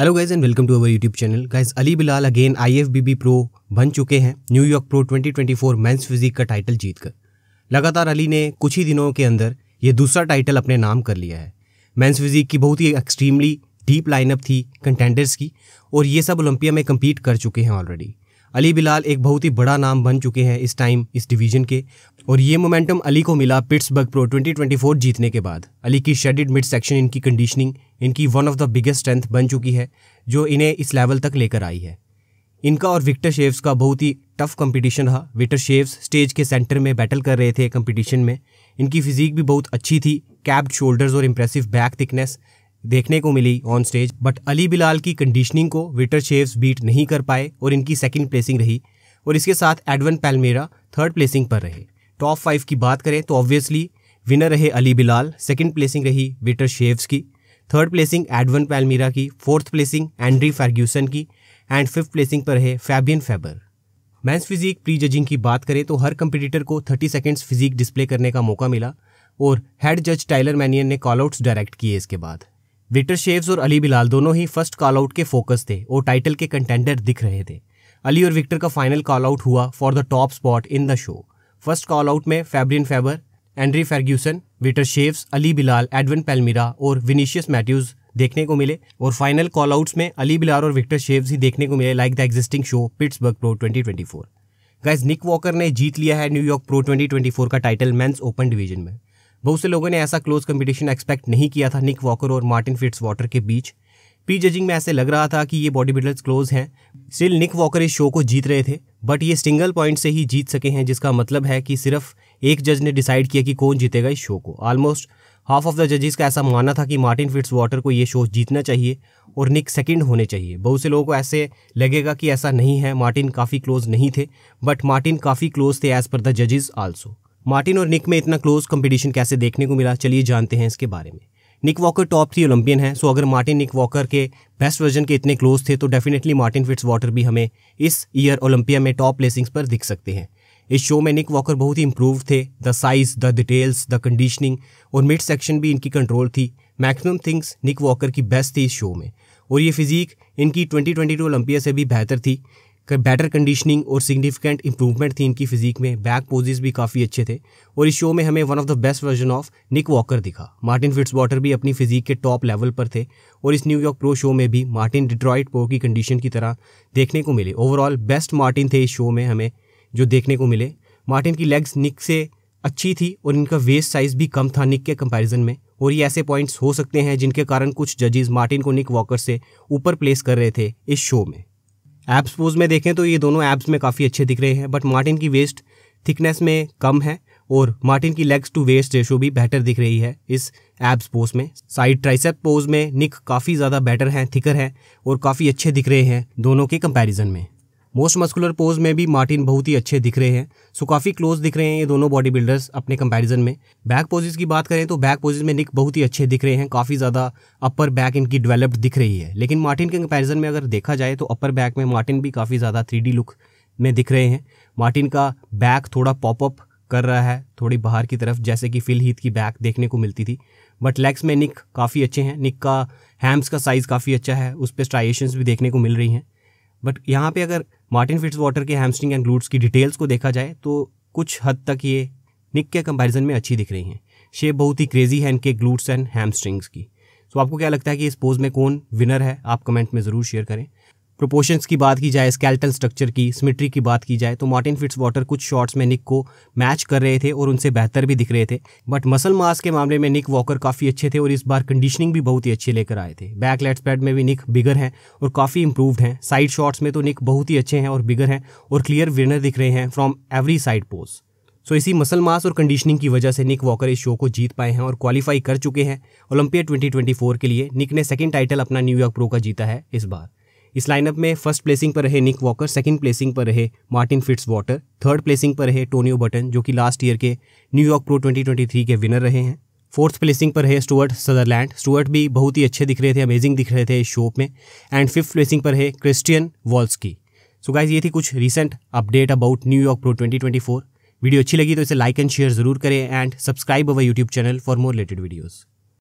hello guys and welcome to our YouTube channel guys Ali Bilal again IFBB pro बन चुके हैं New York pro 2024 men's physique का title जीतकर लगातार अली ने कुछ ही दिनों के अंदर ये दूसरा टाइटल अपने नाम कर लिया है मेंस फिजिक की बहुत ही एक्सट्रीमली डीप लाइनअप थी कंटेंडर्स की और ये सब ओलंपिया में कम्पीट कर चुके हैं ऑलरेडी अली बिलाल एक बहुत ही बड़ा नाम बन चुके हैं इस टाइम इस डिवीजन के और ये मोमेंटम अली को मिला पिट्सबर्ग प्रो 2024 जीतने के बाद अली की शेडिड मिड सेक्शन इनकी कंडीशनिंग इनकी one of the biggest strength बन चुकी है जो इन्हें इस लेवल तक लेकर आई है इनका और विक्टर शेव्स का बहुत ही टफ कंपटीशन रहा विक्टर शेव्स स्टेज के सेंटर में बैटल कर रहे थे कंपटीशन में इनकी फिजीक भी बहुत अच्छी थी कैप्ड शोल्डर्स और इम्प्रेसिव बैक थिकनेस देखने को मिली on stage but Ali Bilal की कंडीशनिंग को विटर शेव्स बीट नहीं कर पाए और इनकी सेकंड प्लेसिंग रही और इसके साथ एडवन पैलमेरा थर्ड प्लेसिंग पर रहे टॉप फाइव की बात करें तो ऑब्वियसली विनर रहे अली बिलाल सेकंड प्लेसिंग रही विटर शेव्स की थर्ड प्लेसिंग एडवन पैलमीरा की फोर्थ प्लेसिंग एंड्री फर्ग्यूसन की एंड फिफ्थ प्लेसिंग पर रहे Fabian Faber men's physique prejudging की बात करें तो हर कंपटीटर को थर्टी सेकेंड्स फिजिक डिस्प्ले करने का मौका मिला और हेड जज टाइलर मैनियन ने कॉल आउट्स डायरेक्ट किए इसके बाद विक्टर शेव्स और अली बिलाल दोनों ही फर्स्ट कॉल आउट के फोकस थे और टाइटल के कंटेंडर दिख रहे थे अली और विक्टर का फाइनल कॉल आउट हुआ for the top spot in the show first call out में Fabian Faber Andre Ferguson Vitor Chaves Ali Bilal Edwin Palmeira और विनीशियस मैथ्यूज देखने को मिले और फाइनल कॉल आउट्स में अली बिलाल और विक्टर शेव्स ही देखने को मिले like the existing show Pittsburgh pro 2024 guys Nick Walker ने जीत लिया है न्यूयॉर्क प्रो 2024 का टाइटल मेंस ओपन डिवीजन में बहुत से लोगों ने ऐसा क्लोज कंपटीशन एक्सपेक्ट नहीं किया था निक वॉकर और मार्टिन फिट्स वाटर के बीच प्री जजिंग में ऐसे लग रहा था कि ये बॉडी बिल्डर्स क्लोज हैं स्टिल निक वॉकर इस शो को जीत रहे थे बट ये सिंगल पॉइंट से ही जीत सके हैं जिसका मतलब है कि सिर्फ एक जज ने डिसाइड किया कि कौन जीतेगा इस शो को ऑलमोस्ट हाफ ऑफ द जजेस का ऐसा मानना था कि मार्टिन फिट्स वाटर को ये शो जीतना चाहिए और निक सेकंड होने चाहिए बहुत से लोगों को ऐसे लगेगा कि ऐसा नहीं है मार्टिन काफ़ी क्लोज नहीं थे बट मार्टिन काफ़ी क्लोज थे एज़ पर द जजेस आल्सो मार्टिन और निक में इतना क्लोज कंपटीशन कैसे देखने को मिला चलिए जानते हैं इसके बारे में Nick Walker top three Olympian है सो अगर मार्टिन निक वॉकर के बेस्ट वर्जन के इतने क्लोज थे तो डेफिनेटली मार्टिन फिट्स वाटर भी हमें इस ईयर ओलंपिया में टॉप प्लेसिंग्स पर दिख सकते हैं इस शो में निक वॉकर बहुत ही इम्प्रूव थे the size the details the conditioning और मिड सेक्शन भी इनकी कंट्रोल थी मैक्सिमम थिंग्स निक वॉकर की बेस्ट थी इस शो में और ये फिजीक इनकी 2022 ओलंपिया से भी बेहतर थी बेटर कंडीशनिंग और सिग्निफिकेंट इंप्रूवमेंट थी इनकी फिजिक में बैक पोजेस भी काफ़ी अच्छे थे और इस शो में हमें one of the best version of Nick Walker दिखा मार्टिन फिट्स वाटर भी अपनी फिजिक के टॉप लेवल पर थे और इस न्यूयॉर्क प्रो शो में भी मार्टिन डिट्रॉइट प्रो की कंडीशन की तरह देखने को मिले ओवरऑल बेस्ट मार्टिन थे इस शो में हमें जो देखने को मिले मार्टिन की लेग्स निक से अच्छी थी और इनका वेस्ट साइज़ भी कम था निक के कंपैरिजन में और ये ऐसे पॉइंट्स हो सकते हैं जिनके कारण कुछ जजेस मार्टिन को निक वॉकर से ऊपर प्लेस कर रहे थे इस शो में एप्स पोज में देखें तो ये दोनों एप्स में काफ़ी अच्छे दिख रहे हैं बट मार्टिन की वेस्ट थिकनेस में कम है और मार्टिन की लेग्स टू वेस्ट रेशो भी बेटर दिख रही है इस एब्स पोज में साइड ट्राइसेप पोज में निक काफ़ी ज़्यादा बेटर हैं थिकर हैं और काफ़ी अच्छे दिख रहे हैं दोनों के कंपैरिजन में मोस्ट मस्कुलर पोज में भी मार्टिन बहुत ही अच्छे दिख रहे हैं सो काफ़ी क्लोज दिख रहे हैं ये दोनों बॉडी बिल्डर्स अपने कंपैरिजन में बैक पोजेज की बात करें तो बैक पोजेज में निक बहुत ही अच्छे दिख रहे हैं काफ़ी ज़्यादा अपर बैक इनकी डेवलप्ड दिख रही है लेकिन मार्टिन के कंपैरिजन में अगर देखा जाए तो अपर बैक में मार्टिन भी काफ़ी ज़्यादा थ्री लुक में दिख रहे हैं मार्टिन का बैक थोड़ा पॉपअप कर रहा है थोड़ी बाहर की तरफ जैसे कि फिल हीथ की बैक देखने को मिलती थी बट लेग्स में निक काफ़ी अच्छे हैं निक का हैम्स का साइज़ काफ़ी अच्छा है उस पर स्ट्राइएशंस भी देखने को मिल रही हैं बट यहाँ पे अगर मार्टिन फिट्स वाटर के हैमस्ट्रिंग एंड ग्लूट्स की डिटेल्स को देखा जाए तो कुछ हद तक ये निक के कंपैरिजन में अच्छी दिख रही हैं शेप बहुत ही क्रेजी है इनके ग्लूट्स एंड हैमस्ट्रिंग्स की तो आपको क्या लगता है कि इस पोज में कौन विनर है आप कमेंट में ज़रूर शेयर करें प्रोपोर्शंस की बात की जाए स्केल्टल स्ट्रक्चर की सिमिट्री की बात की जाए तो मार्टिन फिट्स वाटर कुछ शॉट्स में निक को मैच कर रहे थे और उनसे बेहतर भी दिख रहे थे बट मसल मास के मामले में निक वॉकर काफ़ी अच्छे थे और इस बार कंडीशनिंग भी बहुत ही अच्छे लेकर आए थे बैक लेट्स पैड में भी निक बिगर हैं और काफ़ी इंप्रूवड हैं साइड शॉट्स में तो निक बहुत ही अच्छे हैं और बिगर हैं और क्लियर विनर दिख रहे हैं from every side post so इसी मसल मास और कंडीशनिंग की वजह से निक वॉकर इस शो को जीत पाए हैं और क्वालिफाई कर चुके हैं ओलंपिया 2024 के लिए निक ने सेकंड टाइटल अपना न्यूयॉर्क प्रो का जीता है इस बार इस लाइनअप में फर्स्ट प्लेसिंग पर रहे निक वॉकर सेकंड प्लेसिंग पर रहे Martin Fitzwater third placing पर रहे टोनियो बटन जो कि लास्ट ईयर के न्यूयॉर्क प्रो 2023 के विनर रहे हैं फोर्थ प्लेसिंग पर है स्टुअर्ट सदरलैंड स्टुअर्ट भी बहुत ही अच्छे दिख रहे थे अमेजिंग दिख रहे थे इस शो में एंड फिफ्थ प्लेसिंग पर है क्रिस्टियन वॉल्स की सो गाइज ये थी कुछ recent update about New York pro twenty video अच्छी लगी तो इसे लाइक एंड शेयर जरूर करें and subscribe our YouTube channel for more related videos